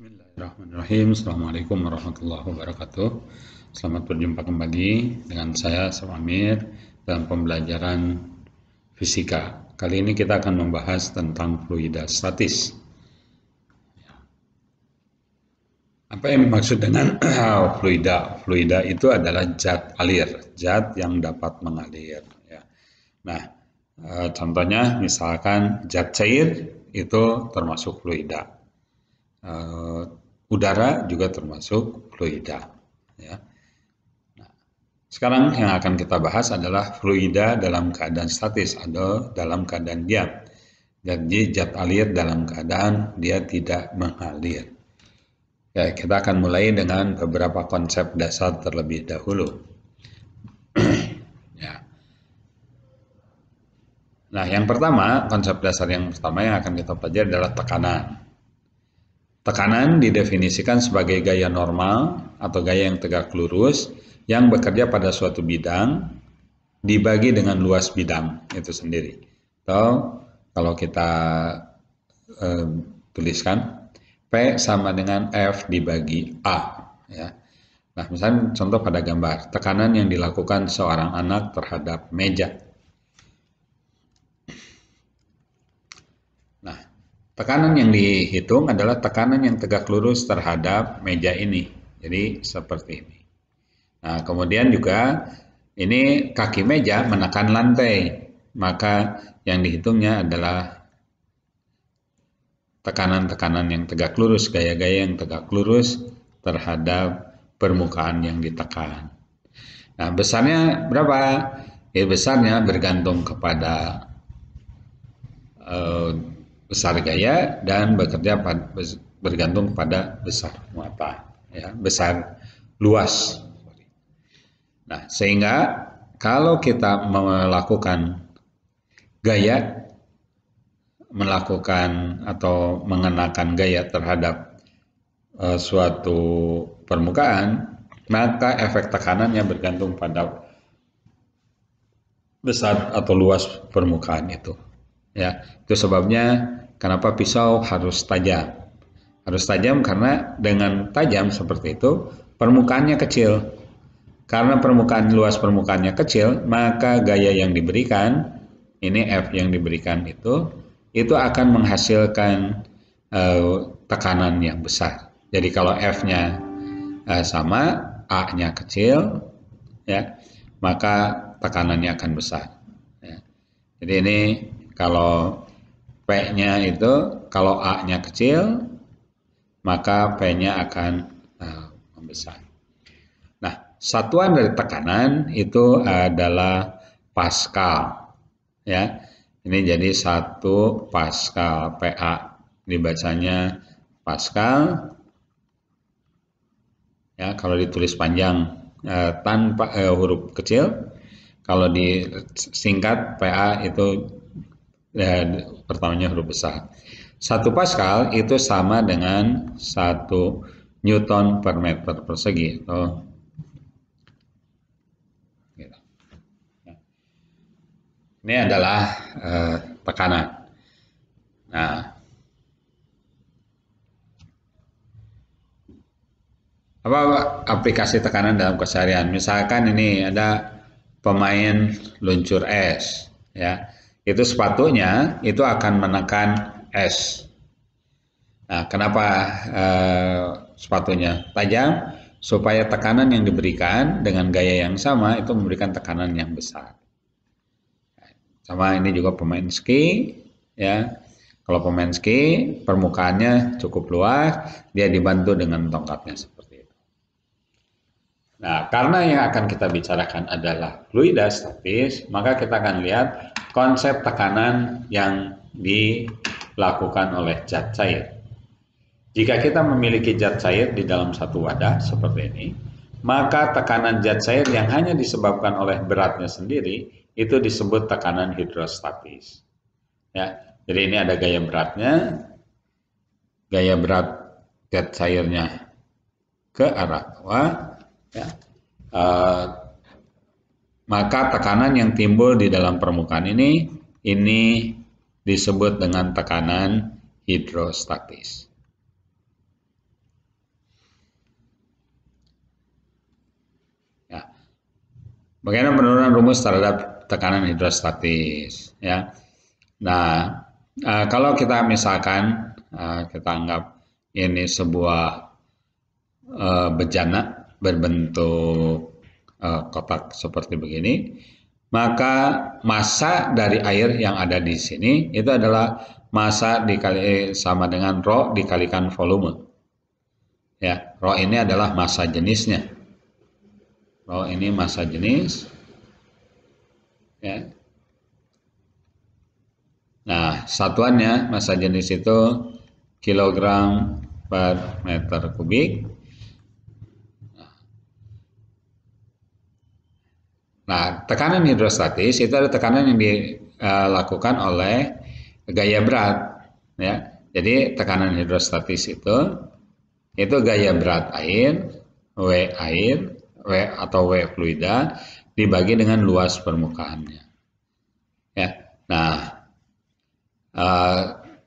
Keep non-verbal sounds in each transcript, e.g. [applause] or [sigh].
Bismillahirrahmanirrahim. Assalamualaikum warahmatullahi wabarakatuh. Selamat berjumpa kembali dengan saya Sam Amir dalam pembelajaran fisika. Kali ini kita akan membahas tentang fluida statis. Apa yang dimaksud dengan [clears throat] fluida? Fluida itu adalah zat alir, zat yang dapat mengalir. Ya. Nah, eh, contohnya misalkan zat cair itu termasuk fluida uh, udara juga termasuk fluida. Ya. Nah, sekarang yang akan kita bahas adalah fluida dalam keadaan statis atau dalam keadaan diam. Jadi zat alir dalam keadaan dia tidak mengalir. Ya, kita akan mulai dengan beberapa konsep dasar terlebih dahulu. [clears throat] ya. Nah, yang pertama, konsep dasar yang pertama yang akan kita pelajari adalah tekanan. Tekanan didefinisikan sebagai gaya normal atau gaya yang tegak lurus yang bekerja pada suatu bidang dibagi dengan luas bidang itu sendiri. Atau kalau kita eh, tuliskan P sama dengan F dibagi A. Ya. Nah, misalnya contoh pada gambar, tekanan yang dilakukan seorang anak terhadap meja Tekanan yang dihitung adalah tekanan yang tegak lurus terhadap meja ini. Jadi seperti ini. Nah, kemudian juga ini kaki meja menekan lantai. Maka yang dihitungnya adalah tekanan-tekanan yang tegak lurus, gaya-gaya yang tegak lurus terhadap permukaan yang ditekan. Nah, besarnya berapa? Ya, besarnya bergantung kepada uh, besar gaya dan bekerja pada, bergantung pada besar muatan, ya, besar luas. Nah, sehingga kalau kita melakukan gaya, melakukan atau mengenakan gaya terhadap uh, suatu permukaan, maka efek tekanannya bergantung pada besar atau luas permukaan itu. Ya, itu sebabnya Kenapa pisau harus tajam? Harus tajam karena dengan tajam seperti itu permukaannya kecil. Karena permukaan luas permukaannya kecil, maka gaya yang diberikan, ini F yang diberikan itu, itu akan menghasilkan uh, tekanan yang besar. Jadi kalau F-nya uh, sama, A-nya kecil, ya, maka tekanannya akan besar. Ya. Jadi ini kalau P-nya itu kalau A-nya kecil, maka P-nya akan uh, membesar. Nah, satuan dari tekanan itu adalah Pascal. Ya, ini jadi satu Pascal PA dibacanya Pascal. Ya, kalau ditulis panjang uh, tanpa uh, huruf kecil, kalau disingkat PA itu Ya pertamanya huruf besar. Satu Pascal itu sama dengan satu Newton per meter persegi atau gitu. ya. ini adalah eh, tekanan. Nah, apa aplikasi tekanan dalam keseharian? Misalkan ini ada pemain luncur es, ya itu sepatunya itu akan menekan es. Nah, kenapa eh, sepatunya tajam? Supaya tekanan yang diberikan dengan gaya yang sama itu memberikan tekanan yang besar. Sama ini juga pemain ski, ya. Kalau pemain ski permukaannya cukup luas, dia dibantu dengan tongkatnya seperti Nah, karena yang akan kita bicarakan adalah fluida statis, maka kita akan lihat konsep tekanan yang dilakukan oleh zat cair. Jika kita memiliki zat cair di dalam satu wadah seperti ini, maka tekanan zat cair yang hanya disebabkan oleh beratnya sendiri itu disebut tekanan hidrostatis. Ya, jadi ini ada gaya beratnya, gaya berat zat cairnya ke arah bawah, ya, uh, maka tekanan yang timbul di dalam permukaan ini ini disebut dengan tekanan hidrostatis. Ya. Bagaimana penurunan rumus terhadap tekanan hidrostatis? Ya. Nah, eh, kalau kita misalkan eh, kita anggap ini sebuah bejana berbentuk uh, kotak seperti begini, maka masa dari air yang ada di sini itu adalah masa dikali sama dengan rho dikalikan volume. Ya, rho ini adalah masa jenisnya. Rho ini masa jenis. Ya. Nah, satuannya masa jenis itu kilogram per meter kubik. Nah, tekanan hidrostatis itu adalah tekanan yang dilakukan oleh gaya berat, ya. Jadi tekanan hidrostatis itu itu gaya berat air, W air, W atau W fluida dibagi dengan luas permukaannya. Ya. Nah, uh,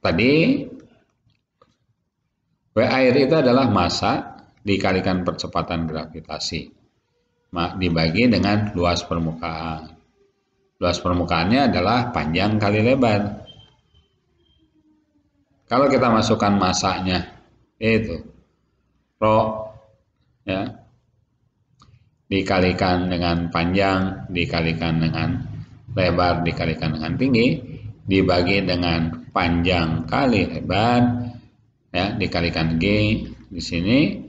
tadi W air itu adalah masa dikalikan percepatan gravitasi dibagi dengan luas permukaan. Luas permukaannya adalah panjang kali lebar. Kalau kita masukkan masanya, itu rho ya dikalikan dengan panjang, dikalikan dengan lebar, dikalikan dengan tinggi, dibagi dengan panjang kali lebar, ya dikalikan g di sini,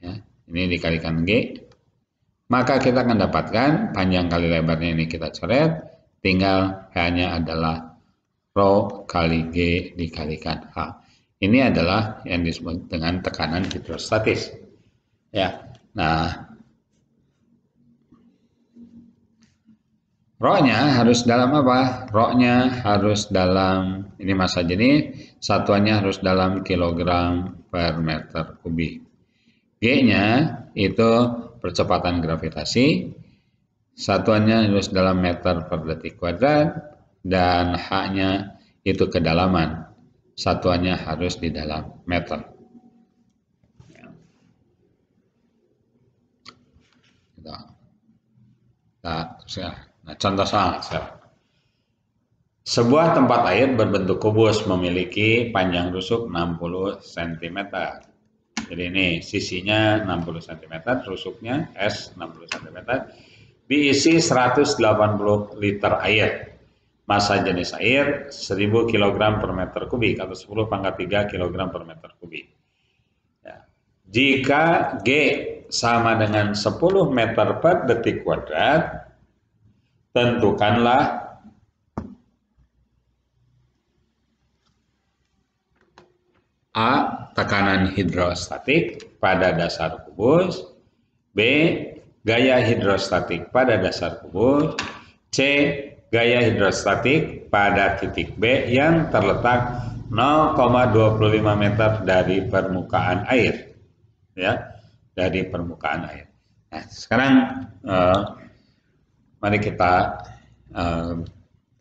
ya ini dikalikan g, maka kita akan dapatkan panjang kali lebarnya ini kita coret, tinggal hanya adalah rho kali G dikalikan H. Ini adalah yang disebut dengan tekanan hidrostatis. Ya, nah rohnya harus dalam apa? Rohnya harus dalam ini masa jenis satuannya harus dalam kilogram per meter kubik. G-nya itu percepatan gravitasi, satuannya harus dalam meter per detik kuadrat, dan H-nya itu kedalaman, satuannya harus di dalam meter. Nah, nah contoh soal. Sebuah tempat air berbentuk kubus memiliki panjang rusuk 60 cm. Jadi ini sisinya 60 cm, rusuknya S 60 cm, diisi 180 liter air. Masa jenis air 1000 kg per meter kubik atau 10 pangkat 3 kg per meter kubik. Ya. Jika G sama dengan 10 meter per detik kuadrat, tentukanlah A. Tekanan hidrostatik pada dasar kubus B. Gaya hidrostatik pada dasar kubus C. Gaya hidrostatik pada titik B yang terletak 0,25 meter dari permukaan air ya dari permukaan air nah sekarang eh, mari kita eh,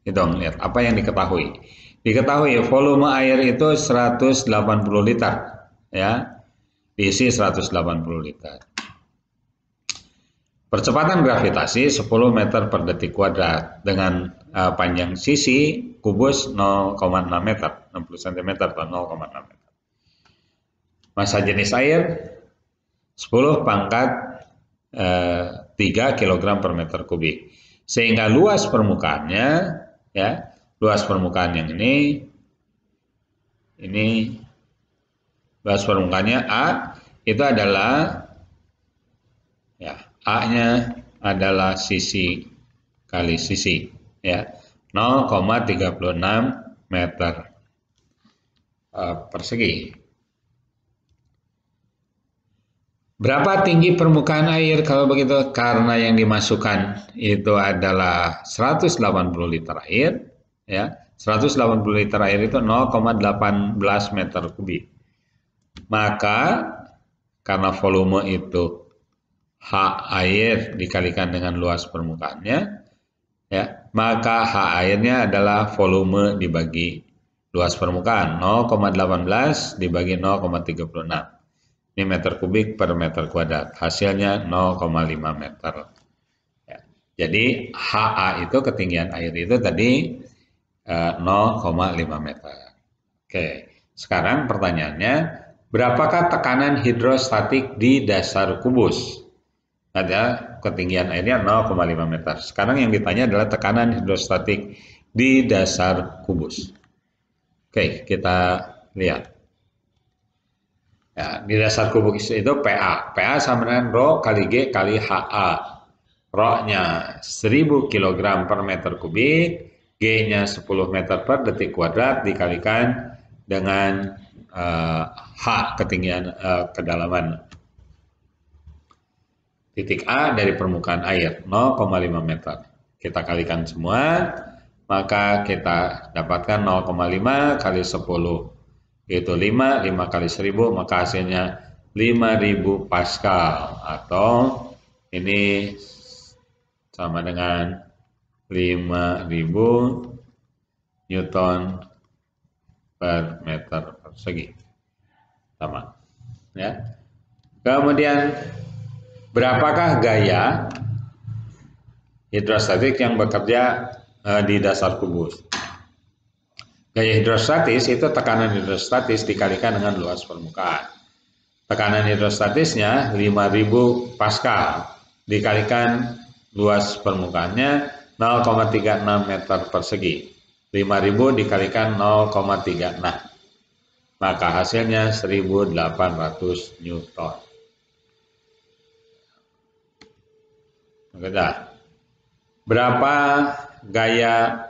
hitung lihat apa yang diketahui Diketahui volume air itu 180 liter ya. Diisi 180 liter. Percepatan gravitasi 10 meter per detik kuadrat dengan uh, panjang sisi kubus 0,6 meter, 60 cm atau 0,6 meter. Masa jenis air 10 pangkat uh, 3 kg per meter kubik. Sehingga luas permukaannya ya luas permukaan yang ini ini luas permukaannya A itu adalah ya A-nya adalah sisi kali sisi ya 0,36 meter uh, persegi. Berapa tinggi permukaan air kalau begitu? Karena yang dimasukkan itu adalah 180 liter air, ya 180 liter air itu 0,18 meter kubik maka karena volume itu H air dikalikan dengan luas permukaannya ya maka H airnya adalah volume dibagi luas permukaan 0,18 dibagi 0,36 ini meter kubik per meter kuadrat hasilnya 0,5 meter ya. jadi HA itu ketinggian air itu tadi 0,5 eh, meter. Oke, sekarang pertanyaannya, berapakah tekanan hidrostatik di dasar kubus? Ada ya, ketinggian airnya 0,5 meter. Sekarang yang ditanya adalah tekanan hidrostatik di dasar kubus. Oke, kita lihat. Ya, di dasar kubus itu PA. PA sama dengan Rho kali G kali HA. Rho-nya 1000 kg per meter kubik, G-nya 10 meter per detik kuadrat dikalikan dengan uh, H ketinggian uh, kedalaman titik A dari permukaan air 0,5 meter. Kita kalikan semua, maka kita dapatkan 0,5 kali 10 yaitu 5, 5 kali 1000 maka hasilnya 5000 Pascal atau ini sama dengan 5000 Newton per meter persegi. Sama. Ya. Kemudian berapakah gaya hidrostatik yang bekerja eh, di dasar kubus? Gaya hidrostatis itu tekanan hidrostatis dikalikan dengan luas permukaan. Tekanan hidrostatisnya 5000 Pascal dikalikan luas permukaannya 0,36 meter persegi. 5000 dikalikan 0,36. Maka hasilnya 1800 Newton. Oke dah. Berapa gaya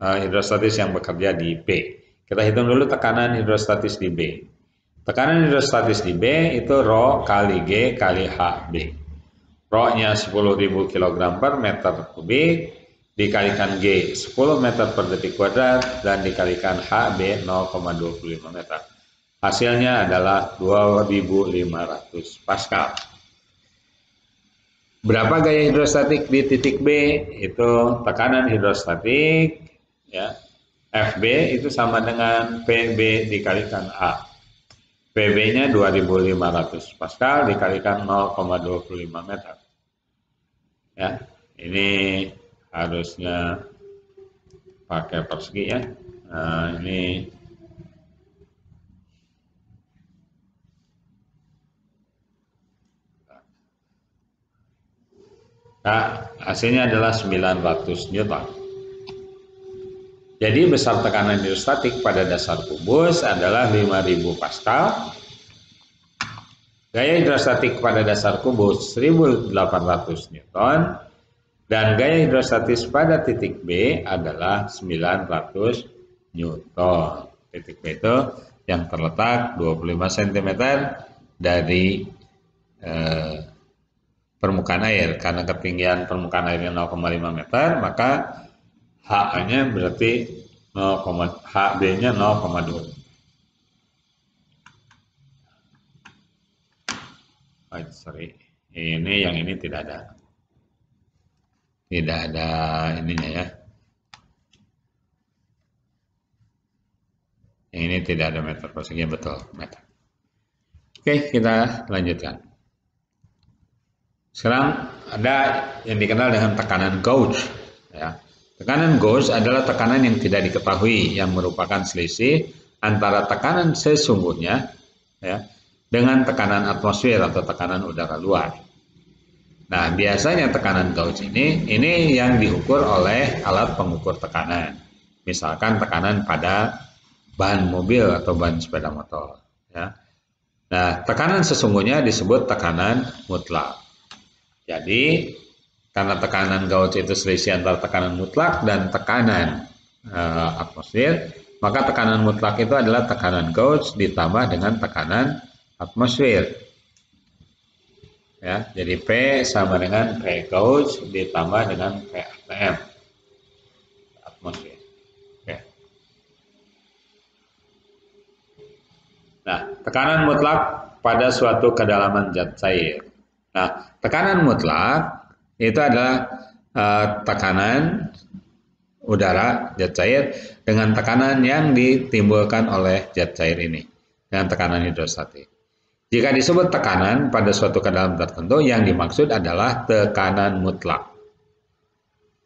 uh, hidrostatis yang bekerja di B? Kita hitung dulu tekanan hidrostatis di B. Tekanan hidrostatis di B itu rho kali G kali HB rohnya 10.000 kg per meter kubik dikalikan G 10 meter per detik kuadrat dan dikalikan HB 0,25 meter. Hasilnya adalah 2.500 Pascal. Berapa gaya hidrostatik di titik B? Itu tekanan hidrostatik ya. FB itu sama dengan PB dikalikan A. PB-nya 2500 Pascal dikalikan 0,25 meter. Ya, ini harusnya pakai persegi ya. Nah, ini Nah, hasilnya adalah 900 Newton. Jadi besar tekanan hidrostatik pada dasar kubus adalah 5000 pascal. Gaya hidrostatik pada dasar kubus 1800 newton dan gaya hidrostatis pada titik B adalah 900 newton. Titik B itu yang terletak 25 cm dari eh, permukaan air karena ketinggian permukaan airnya 0,5 meter maka HA-nya berarti 0, HB-nya 0,2. Oh, sorry. Ini yang ini tidak ada. Tidak ada ininya ya. Yang ini tidak ada meter persegi, betul meter. Oke, kita lanjutkan. Sekarang ada yang dikenal dengan tekanan gauge. Ya. Tekanan gauge adalah tekanan yang tidak diketahui yang merupakan selisih antara tekanan sesungguhnya ya, dengan tekanan atmosfer atau tekanan udara luar. Nah, biasanya tekanan gauge ini ini yang diukur oleh alat pengukur tekanan. Misalkan tekanan pada ban mobil atau ban sepeda motor ya. Nah, tekanan sesungguhnya disebut tekanan mutlak. Jadi, karena tekanan gauge itu selisih antara tekanan mutlak dan tekanan uh, atmosfer, maka tekanan mutlak itu adalah tekanan gauge ditambah dengan tekanan atmosfer. Ya, jadi P sama dengan P gauge ditambah dengan P ATM. Atmosfer. Ya. Nah, tekanan mutlak pada suatu kedalaman zat cair. Nah, tekanan mutlak itu adalah uh, tekanan udara zat cair dengan tekanan yang ditimbulkan oleh zat cair ini dengan tekanan hidrostatik. Jika disebut tekanan pada suatu kedalaman tertentu, yang dimaksud adalah tekanan mutlak.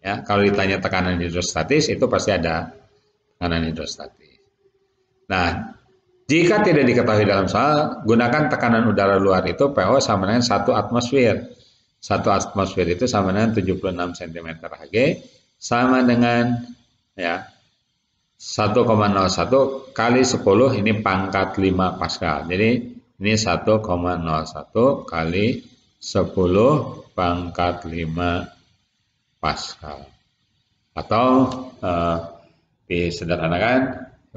Ya, kalau ditanya tekanan hidrostatis, itu pasti ada tekanan hidrostatis. Nah, jika tidak diketahui dalam soal, gunakan tekanan udara luar itu PO sama dengan 1 atmosfer. Satu atmosfer itu sama dengan 76 cm Hg sama dengan ya 1,01 kali 10 ini pangkat 5 Pascal. Jadi ini 1,01 kali 10 pangkat 5 Pascal. Atau eh, disederhanakan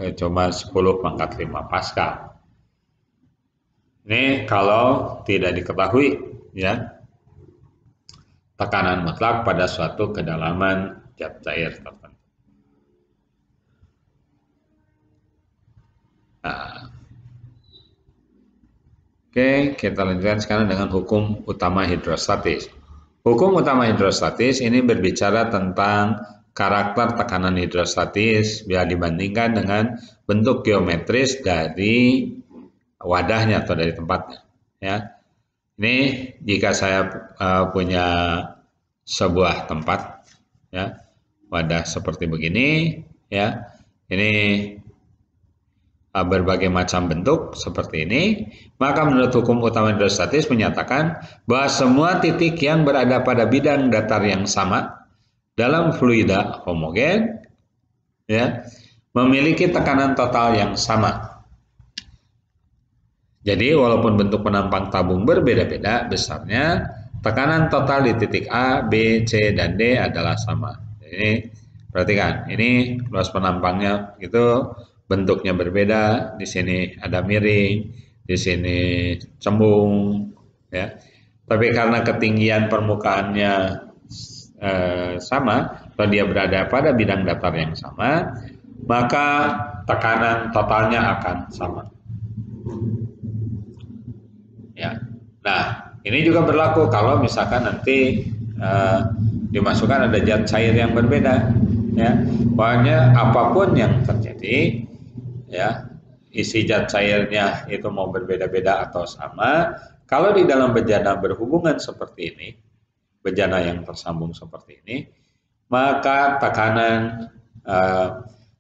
eh, cuma 10 pangkat 5 Pascal. Ini kalau tidak diketahui ya tekanan mutlak pada suatu kedalaman zat cair tertentu. Nah. Oke, kita lanjutkan sekarang dengan hukum utama hidrostatis. Hukum utama hidrostatis ini berbicara tentang karakter tekanan hidrostatis bila dibandingkan dengan bentuk geometris dari wadahnya atau dari tempatnya. Ya, ini jika saya uh, punya sebuah tempat ya wadah seperti begini ya. Ini eh, berbagai macam bentuk seperti ini, maka menurut hukum utama hidrostatis menyatakan bahwa semua titik yang berada pada bidang datar yang sama dalam fluida homogen ya memiliki tekanan total yang sama jadi walaupun bentuk penampang tabung berbeda-beda besarnya, tekanan total di titik A, B, C, dan D adalah sama. Ini perhatikan, ini luas penampangnya itu bentuknya berbeda. Di sini ada miring, di sini cembung, ya. Tapi karena ketinggian permukaannya eh, sama, atau dia berada pada bidang datar yang sama, maka tekanan totalnya akan sama. Ya. Nah, ini juga berlaku kalau misalkan nanti eh, dimasukkan ada zat cair yang berbeda. Ya. Pokoknya apapun yang terjadi, ya isi zat cairnya itu mau berbeda-beda atau sama. Kalau di dalam bejana berhubungan seperti ini, bejana yang tersambung seperti ini, maka tekanan eh,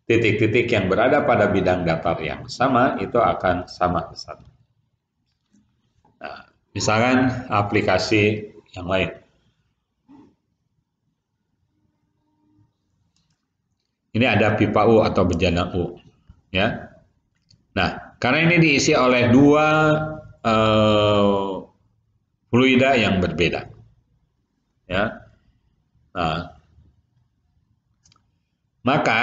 titik-titik yang berada pada bidang datar yang sama itu akan sama besarnya. Misalkan aplikasi yang lain. Ini ada pipa U atau bejana U, ya. Nah, karena ini diisi oleh dua uh, fluida yang berbeda, ya. Nah, maka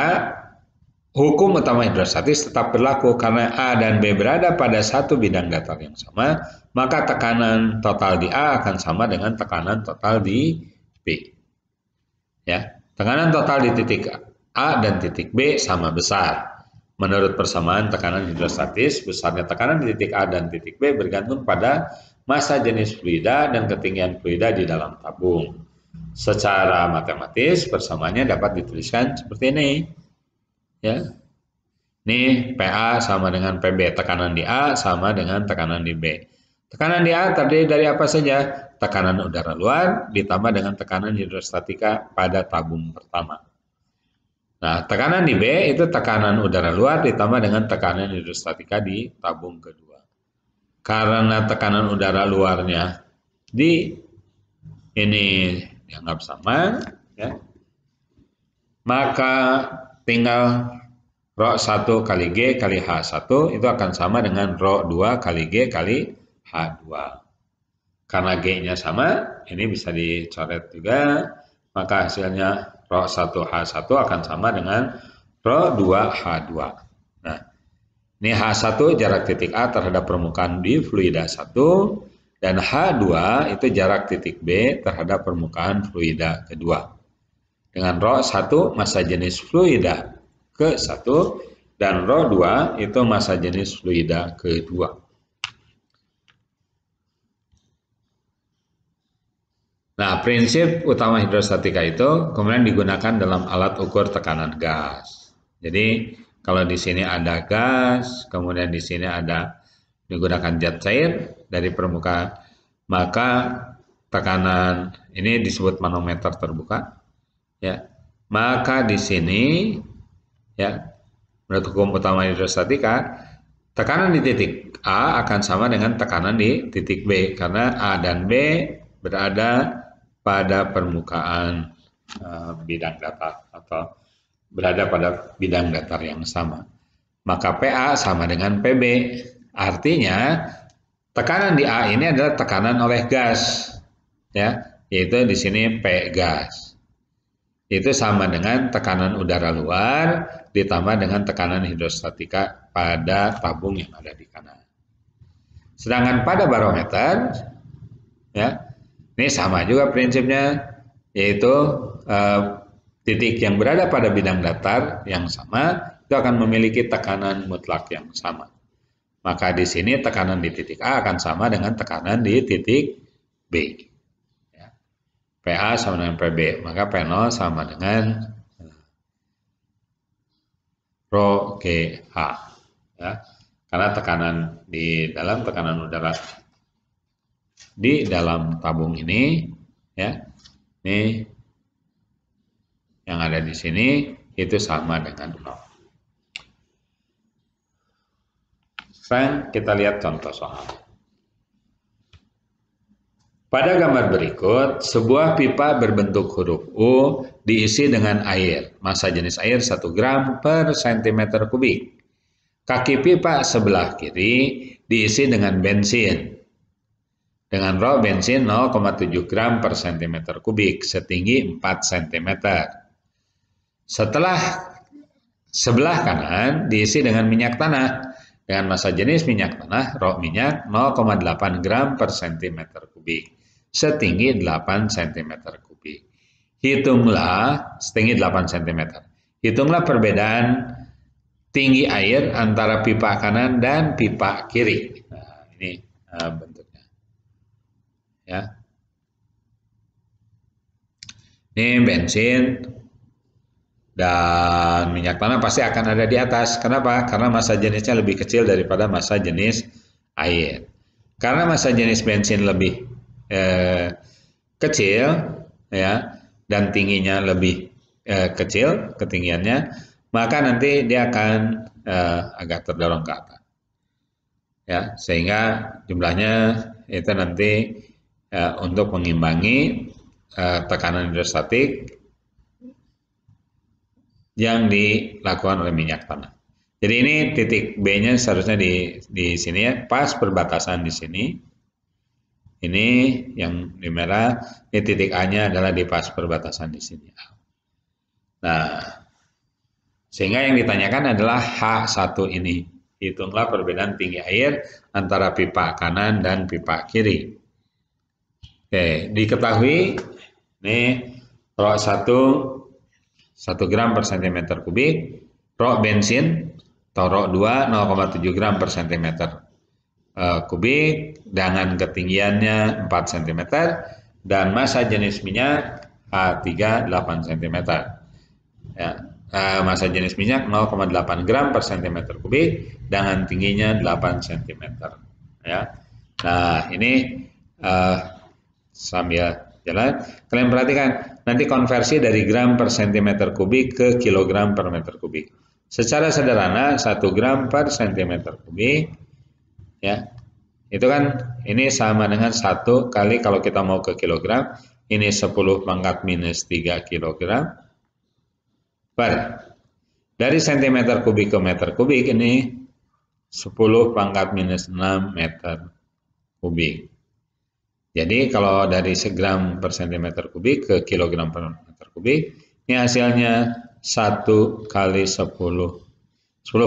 Hukum utama hidrostatis tetap berlaku karena A dan B berada pada satu bidang datar yang sama, maka tekanan total di A akan sama dengan tekanan total di B. Ya, tekanan total di titik A dan titik B sama besar. Menurut persamaan tekanan hidrostatis, besarnya tekanan di titik A dan titik B bergantung pada massa jenis fluida dan ketinggian fluida di dalam tabung. Secara matematis, persamaannya dapat dituliskan seperti ini Ya. Ini PA sama dengan PB, tekanan di A sama dengan tekanan di B. Tekanan di A terdiri dari apa saja? Tekanan udara luar ditambah dengan tekanan hidrostatika pada tabung pertama. Nah, tekanan di B itu tekanan udara luar ditambah dengan tekanan hidrostatika di tabung kedua. Karena tekanan udara luarnya di ini dianggap sama, ya, maka tinggal Ro 1 kali G kali H1 itu akan sama dengan Ro 2 kali G kali H2. Karena G-nya sama, ini bisa dicoret juga, maka hasilnya Ro 1 H1 akan sama dengan Ro 2 H2. Nah, ini H1 jarak titik A terhadap permukaan di fluida 1, dan H2 itu jarak titik B terhadap permukaan fluida kedua dengan roh satu massa jenis fluida ke satu dan roh dua itu massa jenis fluida ke dua. Nah, prinsip utama hidrostatika itu kemudian digunakan dalam alat ukur tekanan gas. Jadi, kalau di sini ada gas, kemudian di sini ada digunakan zat cair dari permukaan, maka tekanan ini disebut manometer terbuka ya maka di sini ya menurut hukum utama hidrostatika tekanan di titik A akan sama dengan tekanan di titik B karena A dan B berada pada permukaan uh, bidang datar atau berada pada bidang datar yang sama. Maka PA sama dengan PB. Artinya tekanan di A ini adalah tekanan oleh gas ya, yaitu di sini P gas. Itu sama dengan tekanan udara luar ditambah dengan tekanan hidrostatika pada tabung yang ada di kanan. Sedangkan pada barometer, ya, ini sama juga prinsipnya, yaitu eh, titik yang berada pada bidang datar yang sama itu akan memiliki tekanan mutlak yang sama. Maka di sini tekanan di titik A akan sama dengan tekanan di titik B. PH sama dengan PB. Maka P0 sama dengan eh, Rho GH. Ya. Karena tekanan di dalam tekanan udara di dalam tabung ini ya ini yang ada di sini itu sama dengan 0. Sekarang kita lihat contoh soal. Pada gambar berikut, sebuah pipa berbentuk huruf U diisi dengan air. Masa jenis air 1 gram per cm kubik. Kaki pipa sebelah kiri diisi dengan bensin. Dengan roh bensin 0,7 gram per cm kubik setinggi 4 cm. Setelah sebelah kanan diisi dengan minyak tanah. Dengan masa jenis minyak tanah, roh minyak 0,8 gram per cm kubik setinggi 8 cm kubik. Hitunglah setinggi 8 cm. Hitunglah perbedaan tinggi air antara pipa kanan dan pipa kiri. Nah, ini eh, bentuknya. Ya. Ini bensin dan minyak tanah pasti akan ada di atas. Kenapa? Karena masa jenisnya lebih kecil daripada masa jenis air. Karena masa jenis bensin lebih eh, kecil ya dan tingginya lebih eh, kecil ketinggiannya maka nanti dia akan eh, agak terdorong ke atas ya sehingga jumlahnya itu nanti eh, untuk mengimbangi eh, tekanan hidrostatik yang dilakukan oleh minyak tanah. Jadi ini titik B-nya seharusnya di di sini ya, pas perbatasan di sini. Ini yang di merah, ini titik A-nya adalah di pas perbatasan di sini. Nah, sehingga yang ditanyakan adalah H1 ini. Hitunglah perbedaan tinggi air antara pipa kanan dan pipa kiri. Oke, diketahui ini rho 1 1 gram per cm kubik, rho bensin atau rok 2 0,7 gram per cm Eh, kubik dengan ketinggiannya 4 cm dan masa jenis minyak a 3 8 cm. Ya, eh, masa jenis minyak 0,8 gram per cm kubik dengan tingginya 8 cm. Ya. Nah, ini uh, sambil jalan, kalian perhatikan nanti konversi dari gram per cm kubik ke kilogram per meter kubik. Secara sederhana, 1 gram per cm kubik ya itu kan ini sama dengan satu kali kalau kita mau ke kilogram ini 10 pangkat minus 3 kilogram per dari sentimeter kubik ke meter kubik ini 10 pangkat minus 6 meter kubik jadi kalau dari segram per sentimeter kubik ke kilogram per meter kubik ini hasilnya 1 kali 10 10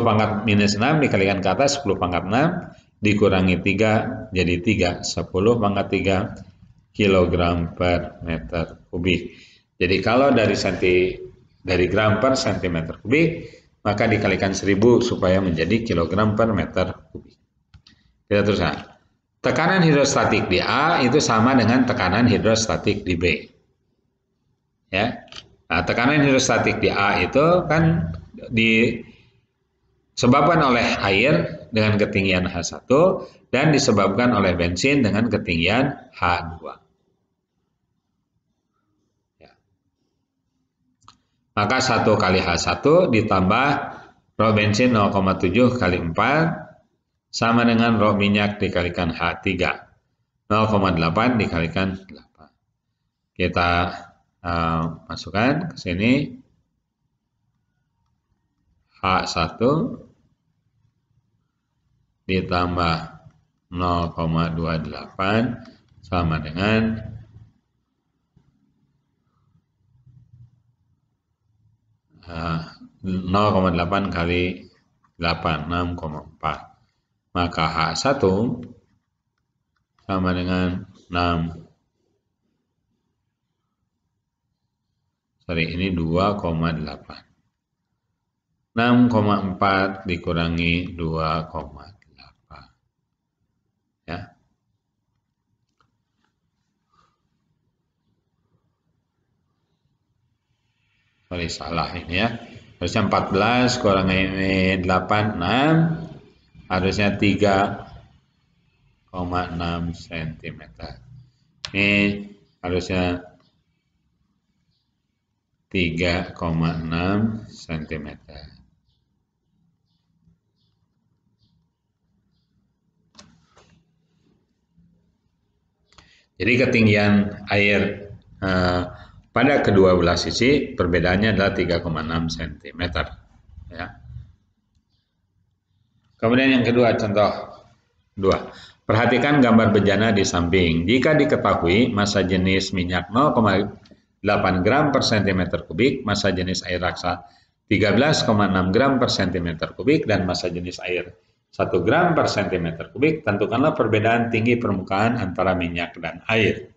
pangkat minus 6 dikalikan ke atas 10 pangkat 6 dikurangi 3 jadi 3 10 pangkat 3 kg per meter kubik jadi kalau dari senti dari gram per cm kubik maka dikalikan 1000 supaya menjadi kilogram per meter kubik kita teruskan tekanan hidrostatik di A itu sama dengan tekanan hidrostatik di B ya nah tekanan hidrostatik di A itu kan disebabkan oleh air dengan ketinggian H1 dan disebabkan oleh bensin dengan ketinggian H2. Ya. Maka 1 kali H1 ditambah roh bensin 0,7 kali 4 sama dengan roh minyak dikalikan H3. 0,8 dikalikan 8. Kita uh, masukkan ke sini. H1 ditambah 0,28 sama dengan 0,8 eh, kali 8, 6,4. Maka H1 sama dengan 6. Sorry, ini 2,8. 6,4 dikurangi sorry salah ini ya harusnya 14 kurang ini 86 harusnya 3,6 cm ini harusnya 3,6 cm jadi ketinggian air uh, pada kedua belah sisi perbedaannya adalah 3,6 cm. Ya. Kemudian yang kedua contoh dua. Perhatikan gambar bejana di samping. Jika diketahui massa jenis minyak 0,8 gram per cm kubik, massa jenis air raksa 13,6 gram per cm kubik, dan massa jenis air 1 gram per cm kubik, tentukanlah perbedaan tinggi permukaan antara minyak dan air.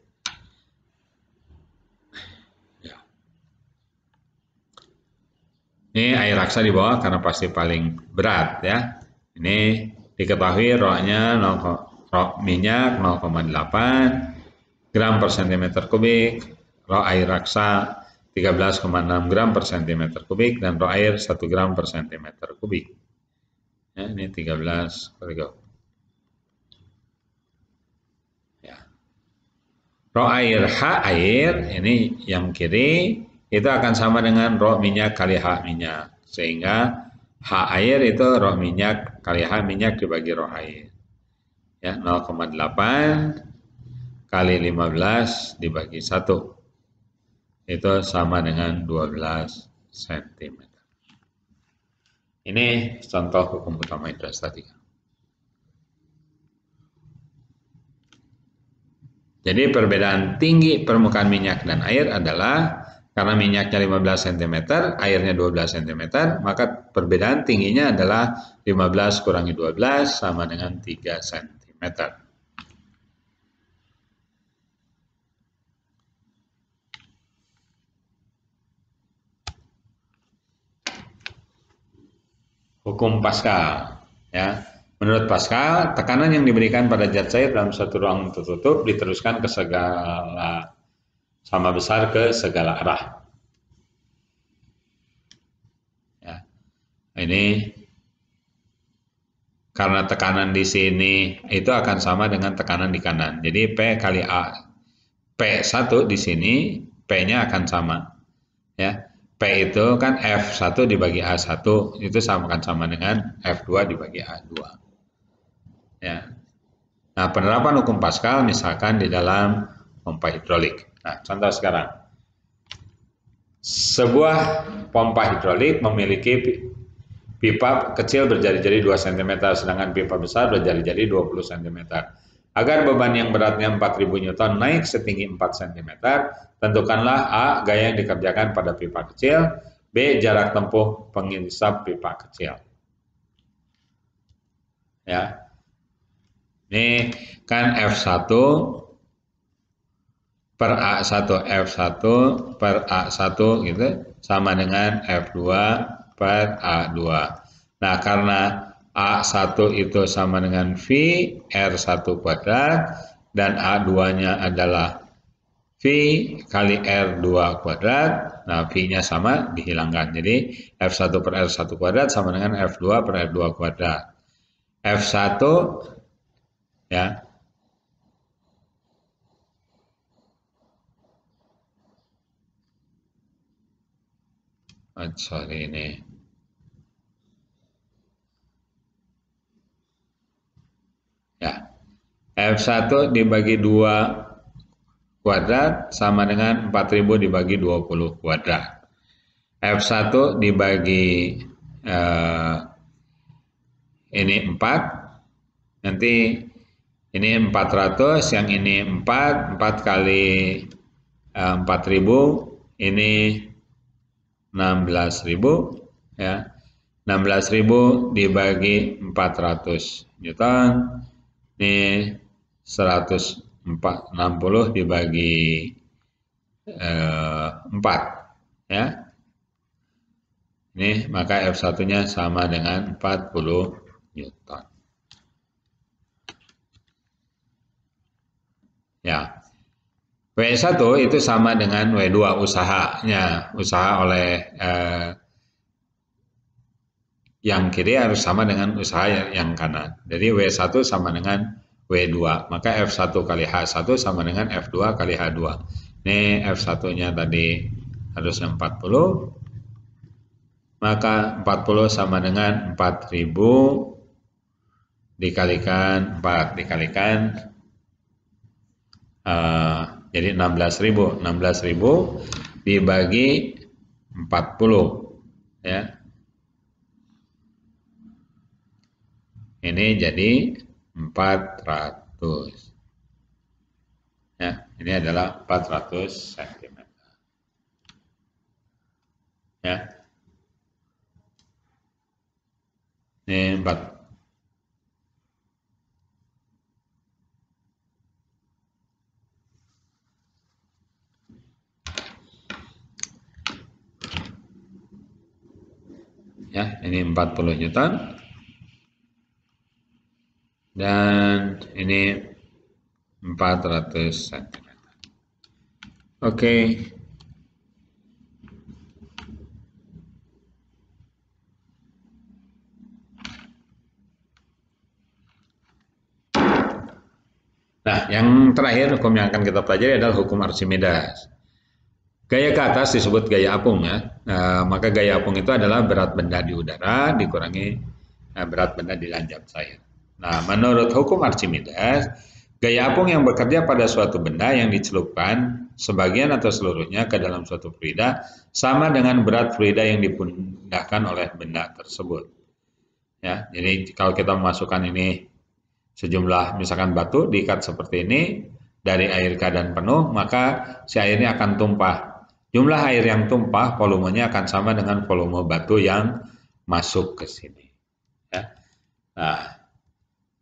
Ini air raksa di bawah karena pasti paling berat ya. Ini diketahui rohnya roh minyak 0,8 gram per sentimeter kubik, roh air raksa 13,6 gram per sentimeter kubik dan roh air 1 gram per sentimeter kubik. Ya, ini 13 per Ya. Roh air H air ini yang kiri itu akan sama dengan roh minyak kali H minyak. Sehingga H air itu roh minyak kali H minyak dibagi roh air. Ya, 0,8 kali 15 dibagi 1. Itu sama dengan 12 cm. Ini contoh hukum utama hidrostatika. Jadi perbedaan tinggi permukaan minyak dan air adalah karena minyaknya 15 cm, airnya 12 cm, maka perbedaan tingginya adalah 15 kurangi 12 sama dengan 3 cm. Hukum Pascal, ya. Menurut Pascal, tekanan yang diberikan pada zat cair dalam satu ruang tertutup diteruskan ke segala sama besar ke segala arah. Ya. Ini karena tekanan di sini itu akan sama dengan tekanan di kanan. Jadi P kali A. P1 di sini P-nya akan sama. Ya. P itu kan F1 dibagi A1 itu sama kan sama dengan F2 dibagi A2. Ya. Nah, penerapan hukum Pascal misalkan di dalam pompa hidrolik. Nah, contoh sekarang. Sebuah pompa hidrolik memiliki pipa kecil berjari-jari 2 cm, sedangkan pipa besar berjari-jari 20 cm. Agar beban yang beratnya 4000 Newton naik setinggi 4 cm, tentukanlah A. Gaya yang dikerjakan pada pipa kecil, B. Jarak tempuh pengisap pipa kecil. Ya. Ini kan F1 per A1 F1 per A1 gitu sama dengan F2 per A2. Nah, karena A1 itu sama dengan V R1 kuadrat dan A2-nya adalah V kali R2 kuadrat. Nah, V-nya sama dihilangkan. Jadi, F1 per R1 kuadrat sama dengan F2 per R2 kuadrat. F1 ya अच्छा ini ya F1 dibagi 2 kuadrat sama dengan 4000 dibagi 20 kuadrat F1 dibagi eh, ini 4 nanti ini 400 yang ini 4 4 kali eh, 4000 ini 16.000 ya. 16.000 dibagi 400 Newton. Ini 160 dibagi eh, 4 ya. Ini maka F1-nya sama dengan 40 Newton. Ya. W1 itu sama dengan W2 usahanya, usaha oleh eh, yang kiri harus sama dengan usaha yang kanan. Jadi W1 sama dengan W2, maka F1 kali H1 sama dengan F2 kali H2. Ini F1-nya tadi harusnya 40, maka 40 sama dengan 4000 dikalikan 4 dikalikan eh, jadi 16.000, 16.000 dibagi 40 ya. Ini jadi 400. Ya, ini adalah 400 cm. Ya. Ini 4 ya ini 40 juta dan ini 400 cm oke okay. Nah, yang terakhir hukum yang akan kita pelajari adalah hukum Archimedes. Gaya ke atas disebut gaya apung ya. E, maka gaya apung itu adalah berat benda di udara dikurangi e, berat benda di lanjut cair. Nah, menurut hukum Archimedes, gaya apung yang bekerja pada suatu benda yang dicelupkan sebagian atau seluruhnya ke dalam suatu fluida sama dengan berat fluida yang dipindahkan oleh benda tersebut. Ya, jadi kalau kita memasukkan ini sejumlah misalkan batu diikat seperti ini dari air keadaan penuh, maka si air ini akan tumpah Jumlah air yang tumpah volumenya akan sama dengan volume batu yang masuk ke sini. Ya. Nah,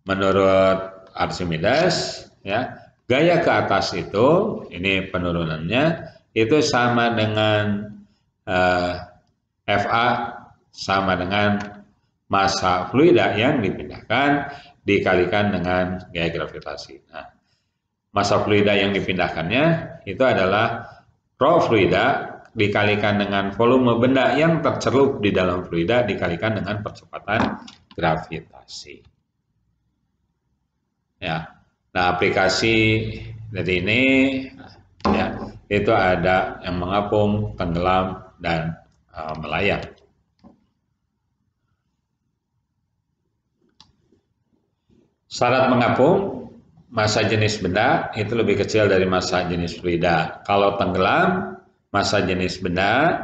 menurut Archimedes, ya, gaya ke atas itu, ini penurunannya, itu sama dengan eh, FA sama dengan massa fluida yang dipindahkan dikalikan dengan gaya gravitasi. Nah, massa fluida yang dipindahkannya itu adalah Roh fluida dikalikan dengan volume benda yang tercelup di dalam fluida dikalikan dengan percepatan gravitasi. Ya. Nah, aplikasi dari ini ya, itu ada yang mengapung, tenggelam dan e, melayang. Syarat mengapung masa jenis benda itu lebih kecil dari masa jenis fluida. Kalau tenggelam, masa jenis benda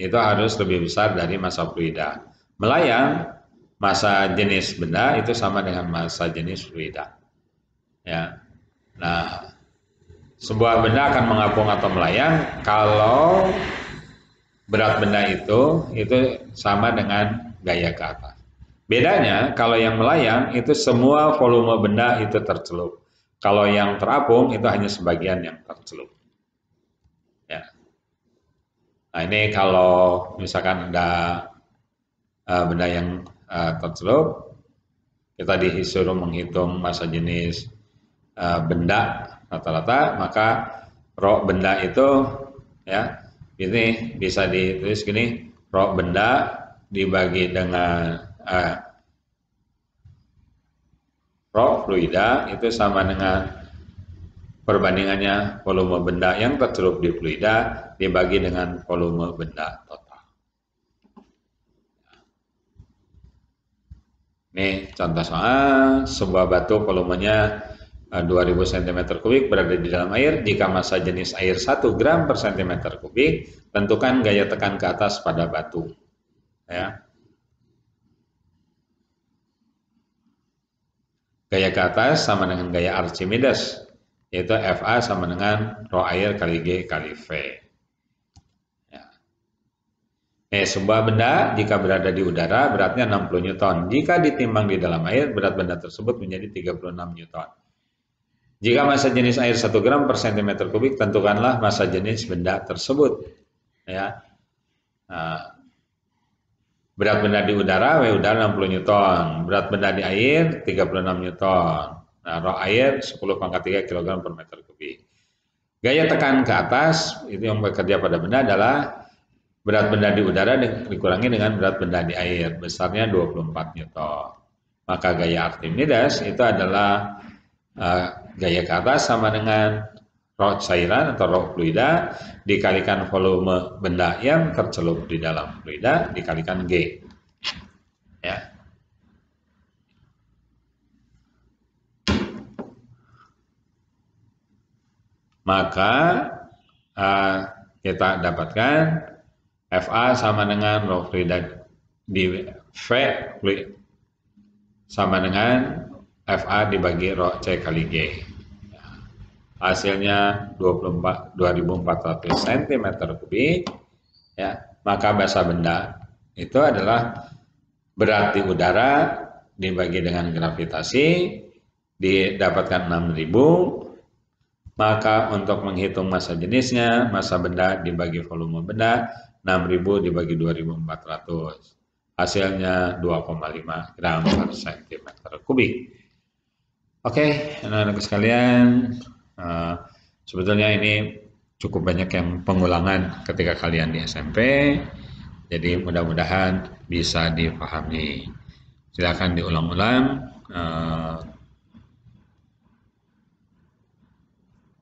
itu harus lebih besar dari masa fluida. Melayang, masa jenis benda itu sama dengan masa jenis fluida. Ya. Nah, sebuah benda akan mengapung atau melayang kalau berat benda itu itu sama dengan gaya ke atas. Bedanya kalau yang melayang itu semua volume benda itu tercelup. Kalau yang terapung itu hanya sebagian yang tercelup. Ya. Nah ini kalau misalkan ada eh, benda yang eh, tercelup, kita disuruh menghitung masa jenis eh, benda rata-rata, maka roh benda itu ya ini bisa ditulis gini, roh benda dibagi dengan eh, roh fluida itu sama dengan perbandingannya volume benda yang tercelup di fluida dibagi dengan volume benda total. Ini contoh soal, sebuah batu volumenya 2000 eh, cm kubik berada di dalam air. Jika massa jenis air 1 gram per cm kubik, tentukan gaya tekan ke atas pada batu. Ya. Gaya ke atas sama dengan gaya Archimedes, yaitu FA sama dengan rho air kali G kali V. Ya. Nah, eh, sebuah benda jika berada di udara beratnya 60 Newton. Jika ditimbang di dalam air, berat benda tersebut menjadi 36 Newton. Jika massa jenis air 1 gram per cm kubik, tentukanlah massa jenis benda tersebut. Ya. Nah, Berat benda di udara, W udara 60 Newton. Berat benda di air, 36 Newton. Nah, roh air 10 pangkat 3 kg per meter kubik. Gaya tekan ke atas, itu yang bekerja pada benda adalah berat benda di udara dikurangi dengan berat benda di air, besarnya 24 Newton. Maka gaya Archimedes itu adalah uh, gaya ke atas sama dengan roh cairan atau roh fluida dikalikan volume benda yang tercelup di dalam fluida dikalikan G. Ya. Maka uh, kita dapatkan FA sama dengan roh fluida di V sama dengan FA dibagi roh C kali G hasilnya 24 2400 cm kubik ya maka basa benda itu adalah berarti udara dibagi dengan gravitasi didapatkan 6000 maka untuk menghitung masa jenisnya masa benda dibagi volume benda 6000 dibagi 2400 hasilnya 2,5 gram per cm kubik oke anak-anak sekalian Eh, sebetulnya ini cukup banyak yang pengulangan ketika kalian di SMP. Jadi mudah-mudahan bisa dipahami. Silakan diulang-ulang. Eh,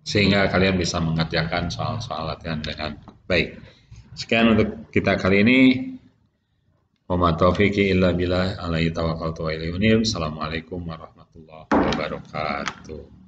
sehingga kalian bisa mengerjakan soal-soal latihan dengan baik. Sekian untuk kita kali ini. Wa taufiqi illa Assalamualaikum warahmatullahi wabarakatuh.